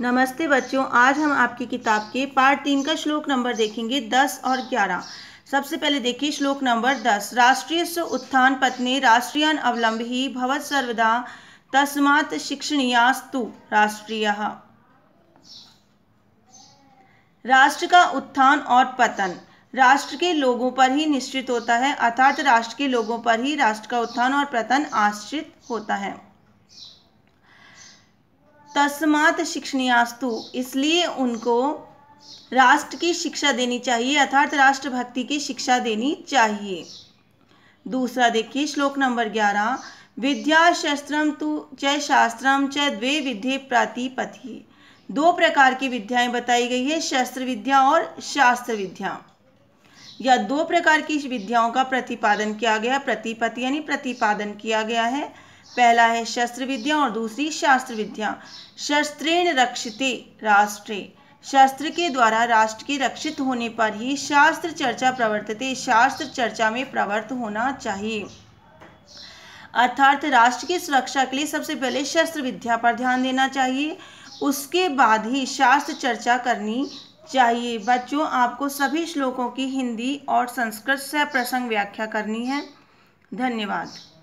नमस्ते बच्चों आज हम आपकी किताब के पार्ट तीन का श्लोक नंबर देखेंगे दस और ग्यारह सबसे पहले देखिए श्लोक नंबर दस राष्ट्रीय स्व उत्थान पत्नी राष्ट्रीय अवलंबी भवत सर्वदा तस्मात् शिक्षणीयास्तु राष्ट्रीय राष्ट्र का उत्थान और पतन राष्ट्र के लोगों पर ही निश्चित होता है अर्थात राष्ट्र के लोगों पर ही राष्ट्र का उत्थान और पतन आश्रित होता है तस्मात शिक्षणीयास्तु इसलिए उनको राष्ट्र की शिक्षा देनी चाहिए अर्थात राष्ट्रभक्ति की शिक्षा देनी चाहिए दूसरा देखिए श्लोक नंबर ग्यारह विद्या शस्त्रम तो चय शास्त्रम च द्वे विद्ये प्रातिपथि दो प्रकार की विद्याएं बताई गई है शस्त्र विद्या और शास्त्र विद्या या दो प्रकार की विद्याओं का प्रतिपादन किया गया प्रतिपति यानी प्रतिपादन किया गया है पहला है शस्त्र विद्या और दूसरी शास्त्र विद्या शस्त्रेण रक्षिते राष्ट्रे शास्त्र के द्वारा राष्ट्र के रक्षित होने पर ही शास्त्र चर्चा प्रवर्तते शास्त्र चर्चा में प्रवर्त होना चाहिए अर्थात राष्ट्र की सुरक्षा के लिए सबसे पहले शस्त्र विद्या पर ध्यान देना चाहिए उसके बाद ही शास्त्र चर्चा करनी चाहिए बच्चों आपको सभी श्लोकों की हिंदी और संस्कृत से प्रसंग व्याख्या करनी है धन्यवाद